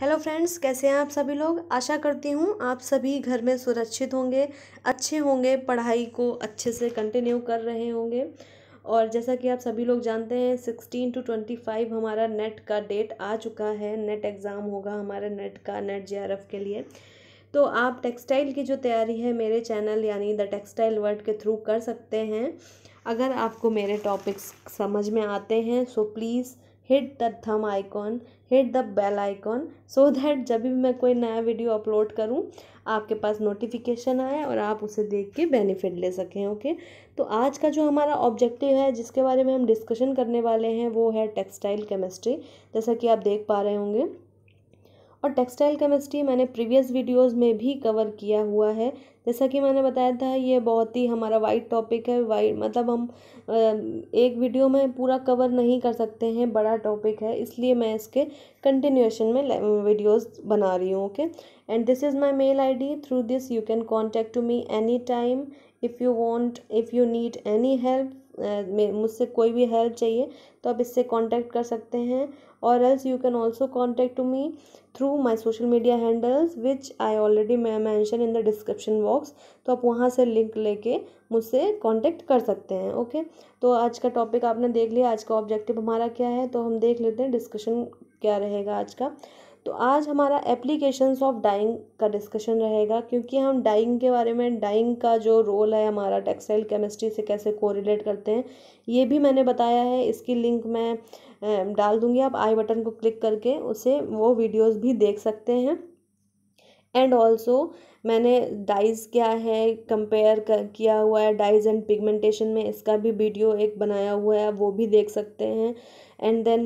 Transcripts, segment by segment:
Hello friends कैसे हैं आप सभी लोग आशा करती हूँ आप सभी घर में सुरक्षित होंगे अच्छे होंगे पढ़ाई को अच्छे से कंटिन्यू कर रहे होंगे और जैसा कि आप सभी लोग जानते हैं सिक्सटीन टू ट्वेंटी फाइव हमारा नेट का डेट आ चुका है नेट एग्ज़ाम होगा हमारे नेट का नेट जे के लिए तो आप टेक्सटाइल की जो तैयारी है मेरे चैनल यानी द टेक्सटाइल वर्ल्ड के थ्रू कर सकते हैं अगर आपको मेरे टॉपिक्स समझ में आते हैं so please hit the thumb icon hit the bell icon so that जब भी मैं कोई नया वीडियो अपलोड करूँ आपके पास नोटिफिकेशन आए और आप उसे देख के बेनिफिट ले सकें ओके तो आज का जो हमारा ऑब्जेक्टिव है जिसके बारे में हम डिस्कशन करने वाले हैं वो है टेक्सटाइल केमिस्ट्री जैसा कि आप देख पा रहे होंगे और टेक्सटाइल केमिस्ट्री मैंने प्रीवियस वीडियोस में भी कवर किया हुआ है जैसा कि मैंने बताया था ये बहुत ही हमारा वाइड टॉपिक है वाइड मतलब हम एक वीडियो में पूरा कवर नहीं कर सकते हैं बड़ा टॉपिक है इसलिए मैं इसके कंटिन्यूएशन में वीडियोस बना रही हूँ okay and this is my mail ID through this you can contact to me any time if you want if you need any help मुझसे कोई भी हेल्प चाहिए तो आप इससे कॉन्टैक्ट कर सकते हैं और else you can also contact to me through my social media handles which I already mention in the description box तो आप वहाँ से लिंक लेके मुझसे कॉन्टैक्ट कर सकते हैं ओके तो आज का टॉपिक आपने देख लिया आज का ऑब्जेक्टिव हमारा क्या है तो हम देख लेते हैं डिस्कशन क्या रहेगा आज का तो आज हमारा एप्लीकेशंस ऑफ डाइंग का डिस्कशन रहेगा क्योंकि हम डाइंग के बारे में डाइंग का जो रोल है हमारा टेक्सटाइल केमिस्ट्री से कैसे कोरिलेट करते हैं ये भी मैंने बताया है इसकी लिंक मैं डाल दूँगी आप आई बटन को क्लिक करके उसे वो वीडियोज़ भी देख सकते हैं एंड ऑल्सो मैंने डाइज क्या है कंपेयर किया हुआ है डाइज एंड पिगमेंटेशन में इसका भी वीडियो एक बनाया हुआ है वो भी देख सकते हैं and then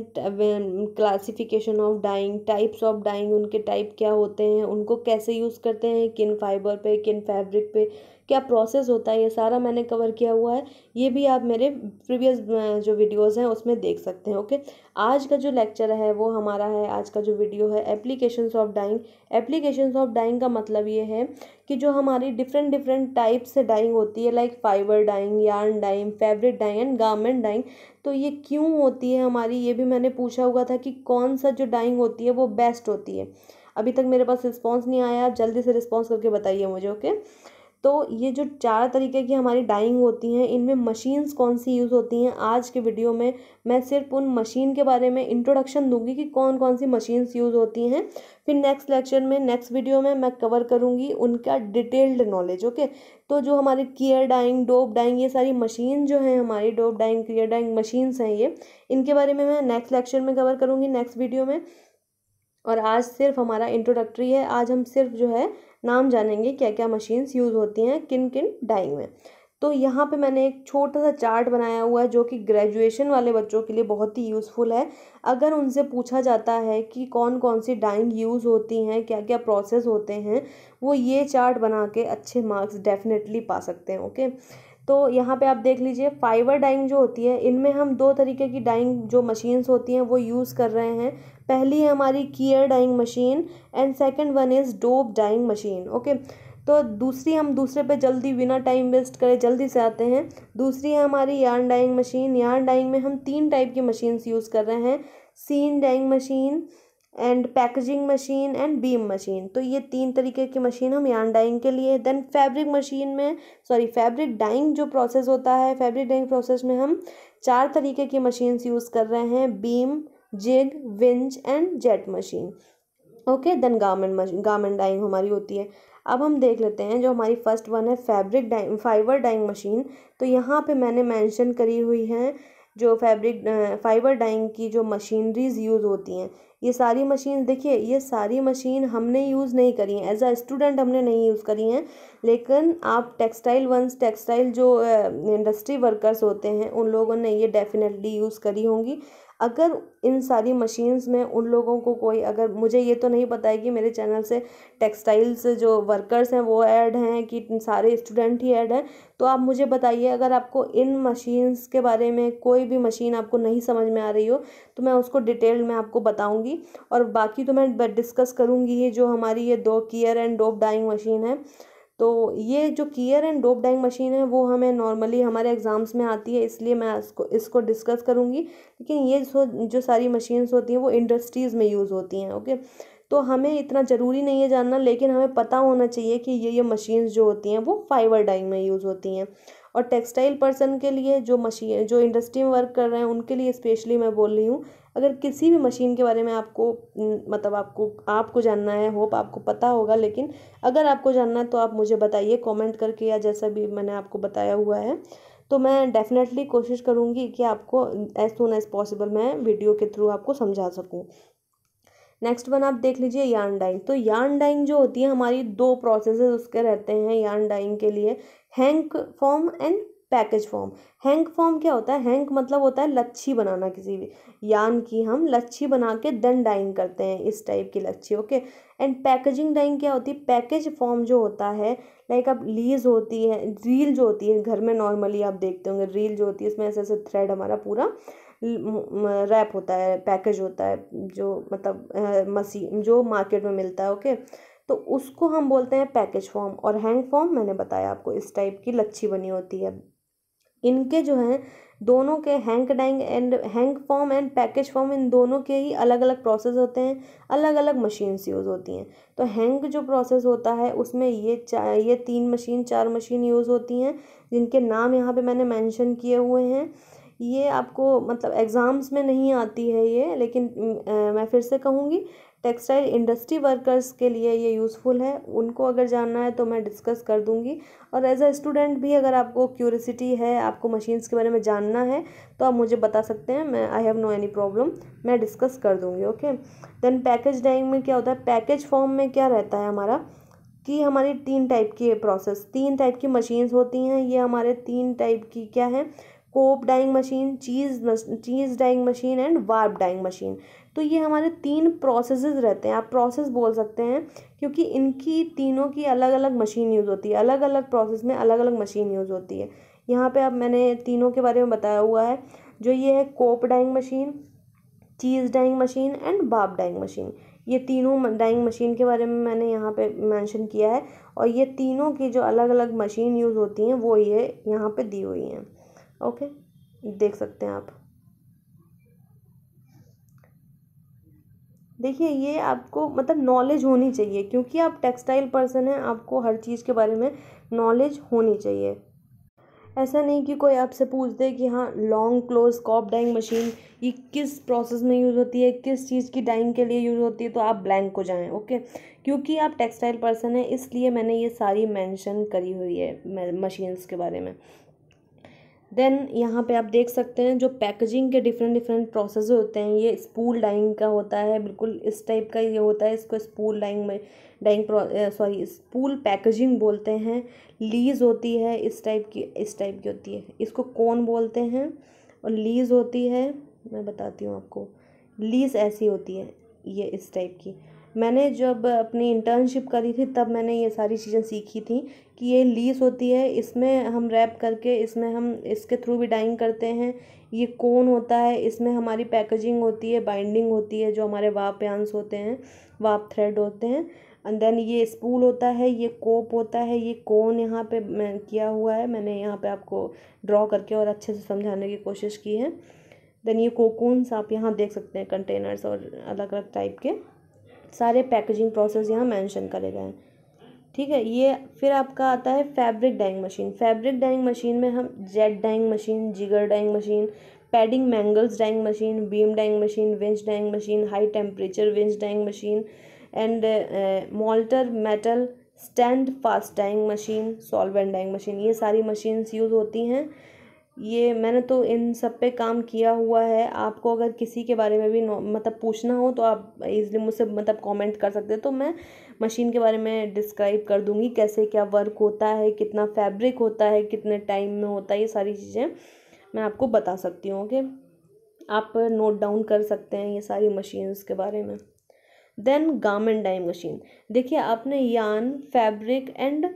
classification of dyeing types of dyeing उनके टाइप क्या होते हैं उनको कैसे यूज़ करते हैं किन फाइबर पे किन फैब्रिक पे क्या प्रोसेस होता है ये सारा मैंने कवर किया हुआ है ये भी आप मेरे प्रीवियस जो वीडियोज़ हैं उसमें देख सकते हैं ओके आज का जो लेक्चर है वो हमारा है आज का जो वीडियो है applications of dyeing applications of dyeing का मतलब ये है कि जो हमारी डिफरेंट डिफरेंट टाइप से डाइंग होती है like fibre dyeing yarn dyeing fabric dyeing and garment dyeing तो ये क्यों होती है हमारी ये भी मैंने पूछा हुआ था कि कौन सा जो डाइंग होती है वो बेस्ट होती है अभी तक मेरे पास रिस्पॉन्स नहीं आया जल्दी से रिस्पॉन्स करके बताइए मुझे ओके okay? तो ये जो चार तरीके की हमारी डाइंग होती हैं इनमें मशीन्स कौन सी यूज़ होती हैं आज के वीडियो में मैं सिर्फ उन मशीन के बारे में इंट्रोडक्शन दूंगी कि कौन कौन सी मशीन्स यूज़ होती हैं फिर नेक्स्ट लेक्चर में नेक्स्ट वीडियो में मैं कवर करूँगी उनका डिटेल्ड नॉलेज ओके तो जो हमारे कीयर डाइंग डोप डाइंग ये सारी मशीन जो हैं हमारी dope dyeing kier dyeing machines हैं ये इनके बारे में मैं नेक्स्ट लेक्चर में कवर करूँगी नेक्स्ट वीडियो में और आज सिर्फ हमारा इंट्रोडक्टरी है आज हम सिर्फ जो है नाम जानेंगे क्या क्या मशीन्स यूज़ होती हैं किन किन डाइंग में तो यहाँ पे मैंने एक छोटा सा चार्ट बनाया हुआ है जो कि ग्रेजुएशन वाले बच्चों के लिए बहुत ही यूज़फुल है अगर उनसे पूछा जाता है कि कौन कौन सी डाइंग यूज़ होती हैं क्या क्या प्रोसेस होते हैं वो ये चार्ट बना के अच्छे मार्क्स डेफिनेटली पा सकते हैं ओके तो यहाँ पे आप देख लीजिए फाइबर डाइंग जो होती है इनमें हम दो तरीके की डाइंग जो मशीन्स होती हैं वो यूज़ कर रहे हैं पहली है हमारी kier dyeing machine and second one is dope dyeing machine okay तो दूसरी हम दूसरे पे जल्दी बिना टाइम वेस्ट करें जल्दी से आते हैं दूसरी है हमारी yarn dyeing machine yarn dyeing में हम तीन टाइप की मशीन्स यूज़ कर रहे हैं scene dyeing machine and packaging machine and beam machine तो ये तीन तरीके की मशीन हम यान डाइंग के लिए देन फैब्रिक मशीन में सॉरी फैब्रिक डाइंग जो प्रोसेस होता है फैब्रिक डाइंग प्रोसेस में हम चार तरीके की मशीन्स यूज़ कर रहे हैं beam jig winch and jet machine okay then garment machine garment dyeing हमारी होती है अब हम देख लेते हैं जो हमारी फ़र्स्ट वन है fabric dyeing fibre dyeing machine तो यहाँ पे मैंने मेंशन करी हुई है जो फैब्रिक फाइबर डाइंग की जो मशीनरीज यूज़ होती हैं ये सारी मशीन देखिए ये सारी मशीन हमने यूज़ नहीं करी हैं एज अ स्टूडेंट हमने नहीं यूज़ करी हैं लेकिन आप टेक्सटाइल वंस टेक्सटाइल जो इंडस्ट्री वर्कर्स होते हैं उन लोगों ने ये डेफिनेटली यूज़ करी होंगी अगर इन सारी मशीन्स में उन लोगों को कोई अगर मुझे ये तो नहीं पता है कि मेरे चैनल से टेक्सटाइल्स जो वर्कर्स हैं वो ऐड हैं कि सारे स्टूडेंट ही ऐड हैं तो आप मुझे बताइए अगर आपको इन मशीन्स के बारे में कोई भी मशीन आपको नहीं समझ में आ रही हो तो मैं उसको डिटेल में आपको बताऊंगी और बाकी तो मैं डिस्कस करूँगी ये जो हमारी ये दो kier and dope dyeing machine है तो ये जो kier and dope dyeing machine है वो हमें नॉर्मली हमारे एग्ज़ाम्स में आती है इसलिए मैं इसको इसको डिस्कस करूँगी लेकिन ये जो सारी मशीन्स होती हैं वो इंडस्ट्रीज़ में यूज़ होती हैं ओके तो हमें इतना ज़रूरी नहीं है जानना लेकिन हमें पता होना चाहिए कि ये ये मशीन्स जो होती हैं वो फाइबर डाइंग में यूज़ होती हैं और टेक्सटाइल पर्सन के लिए जो मशीन जो इंडस्ट्री में वर्क कर रहे हैं उनके लिए स्पेशली मैं बोल रही हूँ अगर किसी भी मशीन के बारे में आपको मतलब आपको आपको जानना है होप आपको पता होगा लेकिन अगर आपको जानना है तो आप मुझे बताइए कमेंट करके या जैसा भी मैंने आपको बताया हुआ है तो मैं डेफ़िनेटली कोशिश करूँगी कि आपको एज सुन एज़ पॉसिबल मैं वीडियो के थ्रू आपको समझा सकूँ नेक्स्ट वन आप देख लीजिए यार्न डाइंग तो यार्न डाइंग जो होती है हमारी दो प्रोसेसेस उसके रहते हैं यार्न डाइंग के लिए hank form and package form hank form क्या होता है हैंक मतलब होता है लच्छी बनाना किसी भी यान की हम लच्छी बना के देन डाइंग करते हैं इस टाइप की लच्छी ओके एंड पैकेजिंग डाइंग क्या होती है पैकेज फॉर्म जो होता है लाइक अब लीज होती है रील जो होती है घर में नॉर्मली आप देखते होंगे रील जो होती है उसमें ऐसे ऐसे थ्रेड हमारा पूरा रैप होता है पैकेज होता है जो मतलब मसी जो मार्केट में मिलता है ओके तो उसको हम बोलते हैं पैकेज फॉर्म और हैंग फॉर्म मैंने बताया आपको इस टाइप की लच्छी बनी होती है इनके जो हैं दोनों के hank dyeing and hank form and package form इन दोनों के ही अलग अलग प्रोसेस होते हैं अलग अलग मशीन्स यूज़ होती हैं तो हैंक जो प्रोसेस होता है उसमें ये चार ये तीन मशीन चार मशीन यूज़ होती हैं जिनके नाम यहाँ पे मैंने मेंशन किए हुए हैं ये आपको मतलब एग्ज़ाम्स में नहीं आती है ये लेकिन आ, मैं फिर से कहूँगी टेक्सटाइल इंडस्ट्री वर्कर्स के लिए ये यूज़फुल है उनको अगर जानना है तो मैं डिस्कस कर दूँगी और एज अ स्टूडेंट भी अगर आपको क्यूरसिटी है आपको मशीन्स के बारे में जानना है तो आप मुझे बता सकते हैं मैं I have no any problem मैं डिस्कस कर दूँगी ओके देन पैकेज डाइंग में क्या होता है पैकेज फॉर्म में क्या रहता है हमारा कि हमारी तीन टाइप की प्रोसेस तीन टाइप की मशीन्स होती हैं ये हमारे तीन टाइप की क्या है cop dyeing machine cheese cheese dyeing machine and warp dyeing machine तो ये हमारे तीन प्रोसेस रहते हैं आप प्रोसेस बोल सकते हैं क्योंकि इनकी तीनों की अलग अलग मशीन यूज़ होती है अलग अलग प्रोसेस में अलग अलग मशीन यूज़ होती है यहाँ पे अब मैंने तीनों के बारे में बताया हुआ है जो ये है cop dyeing machine cheese dyeing machine and warp dyeing machine ये तीनों डाइंग मशीन के बारे में मैंने यहाँ पे मेंशन किया है और ये तीनों की जो अलग अलग मशीन यूज़ होती हैं वो ये यहाँ पे दी हुई हैं ओके देख सकते हैं आप देखिए ये आपको मतलब नॉलेज होनी चाहिए क्योंकि आप टेक्सटाइल पर्सन हैं आपको हर चीज़ के बारे में नॉलेज होनी चाहिए ऐसा नहीं कि कोई आपसे पूछ दे कि हाँ long close cop dyeing machine ये किस प्रोसेस में यूज़ होती है किस चीज़ की डाइंग के लिए यूज़ होती है तो आप ब्लैंक को जाएं ओके क्योंकि आप टेक्सटाइल पर्सन हैं इसलिए मैंने ये सारी मेंशन करी हुई है मशीन्स के बारे में देन यहाँ पे आप देख सकते हैं जो पैकेजिंग के डिफरेंट डिफरेंट प्रोसेस होते हैं ये स्पूल डाइंग का होता है बिल्कुल इस टाइप का ये होता है इसको स्पूल डाइंग में डाइंग सॉरी स्पूल पैकेजिंग बोलते हैं लीज होती है इस टाइप की इस टाइप की होती है इसको कौन बोलते हैं और लीज होती है मैं बताती हूँ आपको लीज ऐसी होती है ये इस टाइप की मैंने जब अपनी इंटर्नशिप करी थी तब मैंने ये सारी चीज़ें सीखी थी कि ये लीस होती है इसमें हम रैप करके इसमें हम इसके थ्रू भी डाइंग करते हैं ये कोन होता है इसमें हमारी पैकेजिंग होती है बाइंडिंग होती है जो हमारे वाप यांस होते हैं वाप थ्रेड होते हैं एंड देन ये स्पूल होता है ये कोप होता है ये कोन यहाँ पे मैं किया हुआ है मैंने यहाँ पे आपको ड्रॉ करके और अच्छे से समझाने की कोशिश की है देन ये कोकूनस आप यहाँ देख सकते हैं कंटेनर्स और अलग अलग टाइप के सारे पैकेजिंग प्रोसेस यहाँ मेंशन करे गए हैं ठीक है ये फिर आपका आता है fabric dyeing machine fabric dyeing machine में हम jet dyeing machine jigger dyeing machine padding mangles dyeing machine beam dyeing machine winch dyeing machine high temperature winch dyeing machine and molten metal stand fast dyeing machine solvent dyeing machine ये सारी machines use होती हैं ये मैंने तो इन सब पे काम किया हुआ है आपको अगर किसी के बारे में भी मतलब पूछना हो तो आप इजली मुझसे मतलब कमेंट कर सकते हैं तो मैं मशीन के बारे में डिस्क्राइब कर दूँगी कैसे क्या वर्क होता है कितना फैब्रिक होता है कितने टाइम में होता है ये सारी चीज़ें मैं आपको बता सकती हूँ ओके आप नोट डाउन कर सकते हैं ये सारी मशीन्स के बारे में देन गार्मेंट डाइंग मशीन देखिए आपने यान फैब्रिक एंड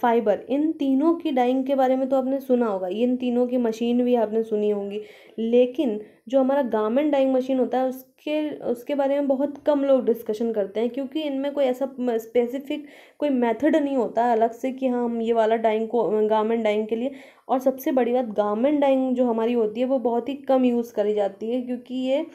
फाइबर इन तीनों की डाइंग के बारे में तो आपने सुना होगा इन तीनों की मशीन भी आपने सुनी होंगी लेकिन जो हमारा गारमेंट डाइंग मशीन होता है उसके उसके बारे में बहुत कम लोग डिस्कशन करते हैं क्योंकि इनमें कोई ऐसा स्पेसिफिक कोई मेथड नहीं होता है अलग से कि हाँ हम ये वाला डाइंग को गारमेंट डाइंग के लिए और सबसे बड़ी बात गारमेंट डाइंग जो हमारी होती है वो बहुत ही कम यूज़ करी जाती है क्योंकि ये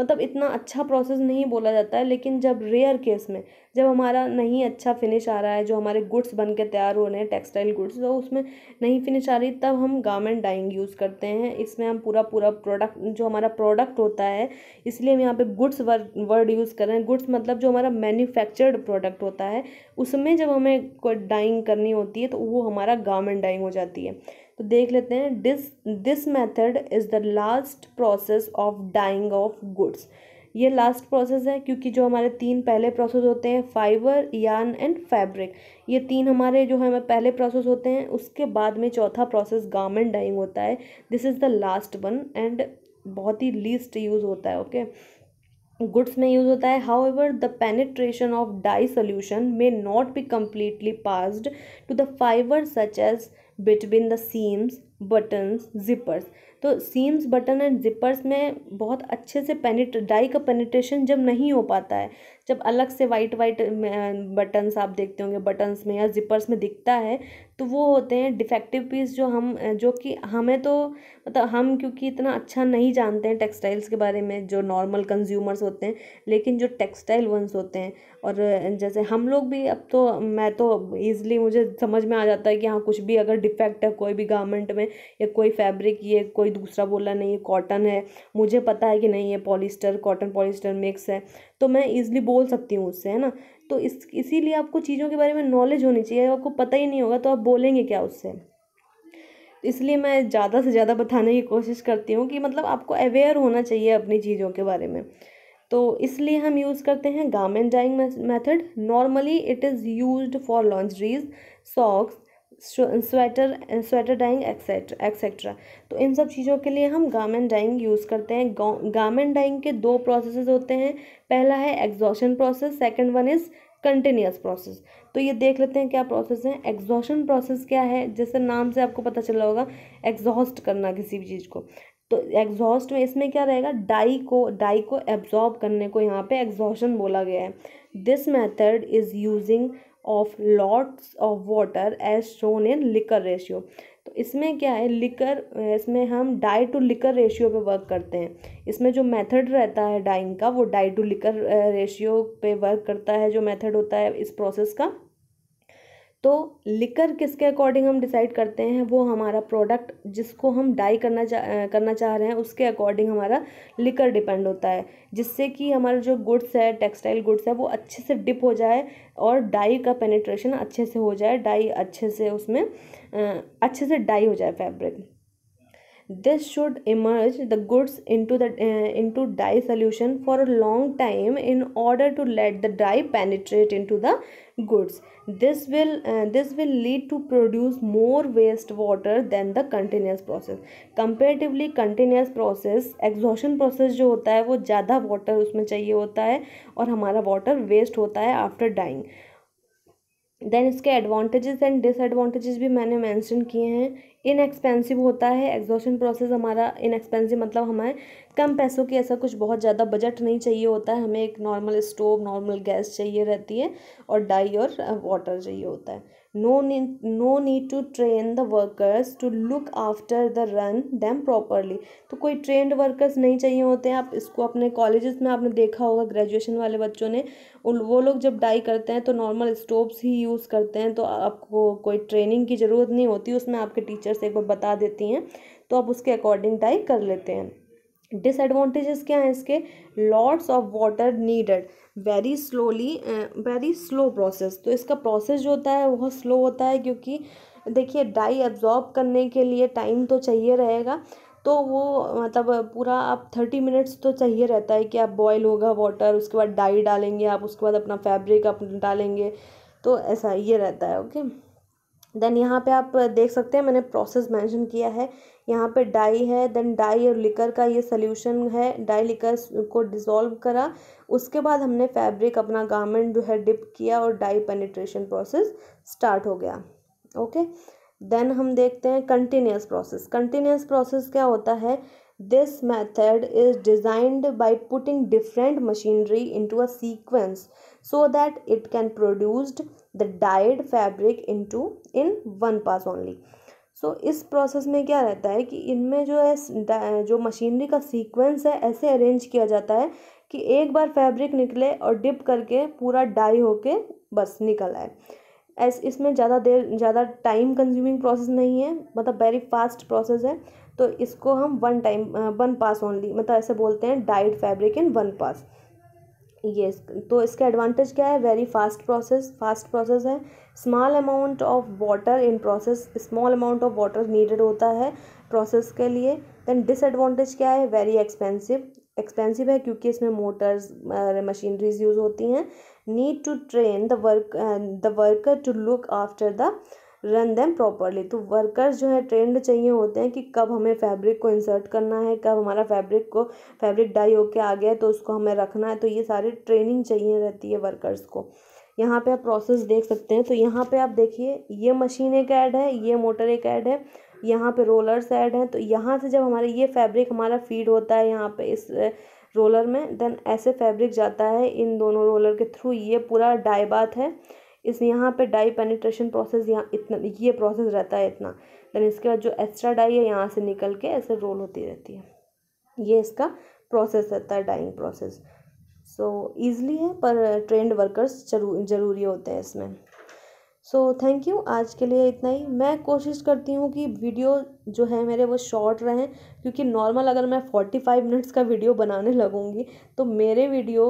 मतलब इतना अच्छा प्रोसेस नहीं बोला जाता है लेकिन जब रेयर केस में जब हमारा नहीं अच्छा फिनिश आ रहा है जो हमारे गुड्स बन के तैयार हो रहे हैं टेक्सटाइल गुड्स तो उसमें नहीं फिनिश आ रही तब हम गारमेंट डाइंग यूज़ करते हैं इसमें हम पूरा पूरा प्रोडक्ट जो हमारा प्रोडक्ट होता है इसलिए हम यहाँ पर गुड्स वर्ड यूज़ कर रहे हैं गुड्स मतलब जो हमारा मैन्युफैक्चर्ड प्रोडक्ट होता है उसमें जब हमें कोई डाइंग करनी होती है तो वो हमारा गारमेंट डाइंग हो जाती है तो देख लेते हैं this this method is the last process of dyeing of goods ये लास्ट प्रोसेस है क्योंकि जो हमारे तीन पहले प्रोसेस होते हैं फाइबर यान एंड फैब्रिक ये तीन हमारे जो हमें पहले प्रोसेस होते हैं उसके बाद में चौथा प्रोसेस गारमेंट डाइंग होता है this is the last one and बहुत ही लीस्ट यूज़ होता है ओके okay? गुड्स में यूज़ होता है however the penetration of dye solution may not be completely passed to the fibre such as between the seams buttons zippers तो seams button and zippers में बहुत अच्छे से पेनिट डाई का penetration जब नहीं हो पाता है जब अलग से वाइट वाइट बटन्स आप देखते होंगे बटन्स में या जिपर्स में दिखता है तो वो होते हैं डिफेक्टिव पीस जो हम जो कि हमें तो मतलब हम क्योंकि इतना अच्छा नहीं जानते हैं टेक्सटाइल्स के बारे में जो नॉर्मल कंज्यूमर्स होते हैं लेकिन जो टेक्सटाइल वंस होते हैं और जैसे हम लोग भी अब तो मैं तो ईज़िली मुझे समझ में आ जाता है कि हाँ कुछ भी अगर डिफेक्ट है कोई भी गारमेंट में या कोई फैब्रिक ये कोई दूसरा बोला नहीं ये कॉटन है मुझे पता है कि नहीं ये पॉलिस्टर कॉटन पॉलिस्टर मिक्स है तो मैं ईज़िली बोल सकती हूँ उससे है ना तो इस इसीलिए आपको चीज़ों के बारे में नॉलेज होनी चाहिए आपको पता ही नहीं होगा तो आप बोलेंगे क्या उससे इसलिए मैं ज़्यादा से ज़्यादा बताने की कोशिश करती हूँ कि मतलब आपको अवेयर होना चाहिए अपनी चीज़ों के बारे में तो इसलिए हम यूज़ करते हैं garment dyeing method normally it is used for laundries socks sweater sweater dyeing etcetera etcetera तो इन सब चीज़ों के लिए हम गार्मेंट डाइंग यूज़ करते हैं गार्मेंट डाइंग के दो प्रोसेसेस होते हैं पहला है exhaustion process second one is continuous process तो ये देख लेते हैं क्या प्रोसेस है एग्जॉशन प्रोसेस क्या है जैसे नाम से आपको पता चला होगा एग्जॉस्ट करना किसी भी चीज़ को तो एग्जॉस्ट में इसमें क्या रहेगा डाई को डाई को एब्जॉर्ब करने को यहाँ पे एग्जॉशन बोला गया है this method is using of lots of water as shown in liquor ratio तो इसमें क्या है लिकर इसमें हम डाई टू लिकर रेशियो पे वर्क करते हैं इसमें जो मेथड रहता है डाइंग का वो डाई टू लिकर रेशियो पे वर्क करता है जो मेथड होता है इस प्रोसेस का तो लिकर किसके अकॉर्डिंग हम डिसाइड करते हैं वो हमारा प्रोडक्ट जिसको हम डाई करना चाह करना चाह रहे हैं उसके अकॉर्डिंग हमारा लिकर डिपेंड होता है जिससे कि हमारा जो गुड्स है टेक्सटाइल गुड्स है वो अच्छे से डिप हो जाए और डाई का पेनिट्रेशन अच्छे से हो जाए डाई अच्छे से उसमें अच्छे से डाई हो जाए fabric this should immerse the goods into the uh, into dye solution for a long time in order to let the dye penetrate into the goods this will uh, this will lead to produce more waste water than the continuous process comparatively continuous process exhaustion process jo hota hai wo zyada water usme chahiye hota hai aur hamara water waste hota hai after dyeing then इसके advantages and disadvantages भी मैंने mention किए हैं inexpensive होता है exhaustion process हमारा inexpensive मतलब हमें कम पैसों की ऐसा कुछ बहुत ज़्यादा बजट नहीं चाहिए होता है हमें एक नॉर्मल स्टोव नॉर्मल गैस चाहिए रहती है और डाई और वाटर uh, चाहिए होता है no need no need to train the workers to look after the run them properly तो कोई trained workers नहीं चाहिए होते हैं आप इसको अपने colleges में आपने देखा होगा graduation वाले बच्चों ने उन वो लोग जब dye करते हैं तो normal stoves ही use करते हैं तो आपको कोई training की ज़रूरत नहीं होती उसमें आपके teachers एक बार बता देती हैं तो आप उसके according dye कर लेते हैं डिसएडवांटेजेस क्या हैं इसके lots of water needed very slowly very slow process तो इसका प्रोसेस जो होता है बहुत स्लो होता है क्योंकि देखिए डाई एब्जॉर्ब करने के लिए टाइम तो चाहिए रहेगा तो वो मतलब पूरा आप थर्टी मिनट्स तो चाहिए रहता है कि आप बॉयल होगा वाटर उसके बाद डाई डालेंगे आप उसके बाद अपना फैब्रिक आप डालेंगे तो ऐसा ये रहता है ओके okay? देन यहाँ पे आप देख सकते हैं मैंने प्रोसेस मेंशन किया है यहाँ पे डाई है देन डाई और लिकर का ये सोल्यूशन है डाई लिकर को डिज़ोल्व करा उसके बाद हमने फैब्रिक अपना गारमेंट जो है डिप किया और डाई पेनिट्रेशन प्रोसेस स्टार्ट हो गया ओके देन हम देखते हैं कंटिन्यूस प्रोसेस कंटिन्यूस प्रोसेस क्या होता है method is designed by putting different machinery into a sequence so that it can produced the dyed fabric into in one pass only so so, इस प्रोसेस में क्या रहता है कि इनमें जो है जो मशीनरी का सीक्वेंस है ऐसे अरेंज किया जाता है कि एक बार फैब्रिक निकले और डिप करके पूरा डाई होके बस निकल आए एस इसमें ज़्यादा देर ज़्यादा टाइम कंज्यूमिंग प्रोसेस नहीं है मतलब वेरी फास्ट प्रोसेस है तो इसको हम one time one pass only मतलब ऐसे बोलते हैं dyed fabric in one pass ये तो इसके एडवांटेज क्या है very fast process fast process है small amount of water in process small amount of water needed होता है प्रोसेस के लिए दैन डिसएडवांटेज क्या है वेरी एक्सपेंसिव एक्सपेंसिव है क्योंकि इसमें मोटर्स मशीनरीज यूज़ होती हैं need to train the work the worker to look after the run them properly तो वर्कर्स जो है ट्रेंड चाहिए होते हैं कि कब हमें फैब्रिक को इंसर्ट करना है कब हमारा फैब्रिक को फैब्रिक डाई होके आ गया है तो उसको हमें रखना है तो ये सारी ट्रेनिंग चाहिए रहती है वर्कर्स को यहाँ पे आप प्रोसेस देख सकते हैं तो यहाँ पे आप देखिए ये मशीन एक ऐड है ये मोटर एक ऐड है यहाँ पे रोलर्स ऐड हैं तो यहाँ से जब हमारे ये फैब्रिक हमारा फीड होता है यहाँ पे इस रोलर में देन ऐसे फैब्रिक जाता है इन दोनों रोलर के थ्रू ये पूरा डाई बात है इस यहाँ पे डाई पेनिट्रेशन प्रोसेस यहाँ इतना ये प्रोसेस रहता है इतना देन इसके बाद जो एक्स्ट्रा डाई है यहाँ से निकल के ऐसे रोल होती रहती है ये इसका प्रोसेस रहता है डाइंग प्रोसेस सो ईज़िली है पर ट्रेंड वर्कर्स जरूर ज़रूरी होते हैं इसमें सो थैंक यू आज के लिए इतना ही मैं कोशिश करती हूँ कि वीडियो जो है मेरे वो शॉर्ट रहें क्योंकि नॉर्मल अगर मैं फोर्टी फाइव मिनट्स का वीडियो बनाने लगूँगी तो मेरे वीडियो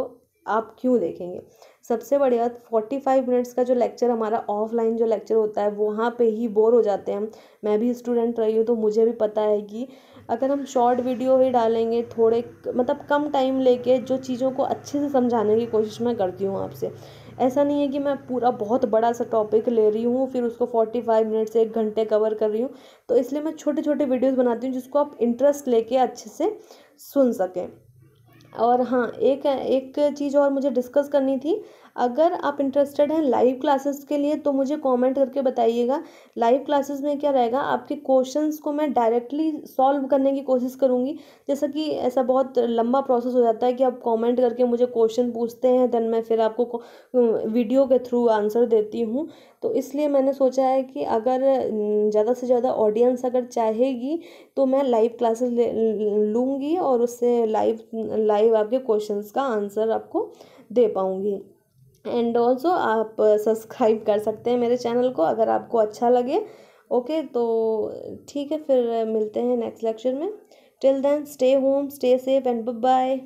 आप क्यों देखेंगे सबसे बढ़िया फोर्टी फाइव मिनट्स का जो लेक्चर हमारा ऑफलाइन जो लेक्चर होता है वहाँ पे ही बोर हो जाते हैं मैं भी स्टूडेंट रही हूँ तो मुझे भी पता है कि अगर हम शॉर्ट वीडियो ही डालेंगे थोड़े मतलब कम टाइम लेके जो चीज़ों को अच्छे से समझाने की कोशिश मैं करती हूँ आपसे ऐसा नहीं है कि मैं पूरा बहुत बड़ा सा टॉपिक ले रही हूँ फिर उसको फोर्टी फाइव मिनट से एक घंटे कवर कर रही हूँ तो इसलिए मैं छोटे छोटे वीडियोज़ बनाती हूँ जिसको आप इंटरेस्ट लेके अच्छे से सुन सकें और हाँ एक एक चीज़ और मुझे डिस्कस करनी थी अगर आप इंटरेस्टेड हैं लाइव क्लासेस के लिए तो मुझे कमेंट करके बताइएगा लाइव क्लासेस में क्या रहेगा आपके क्वेश्चंस को मैं डायरेक्टली सॉल्व करने की कोशिश करूँगी जैसा कि ऐसा बहुत लंबा प्रोसेस हो जाता है कि आप कमेंट करके मुझे क्वेश्चन पूछते हैं देन मैं फिर आपको वीडियो के थ्रू आंसर देती हूँ तो इसलिए मैंने सोचा है कि अगर ज़्यादा से ज़्यादा ऑडियंस अगर चाहेगी तो मैं लाइव क्लासेस लूँगी और उससे लाइव लाइव आपके क्वेश्चंस का आंसर आपको दे पाऊँगी एंड ऑल्सो आप सब्सक्राइब uh, कर सकते हैं मेरे चैनल को अगर आपको अच्छा लगे ओके तो ठीक है फिर मिलते हैं नेक्स्ट लेक्चर में till then stay home stay safe and bye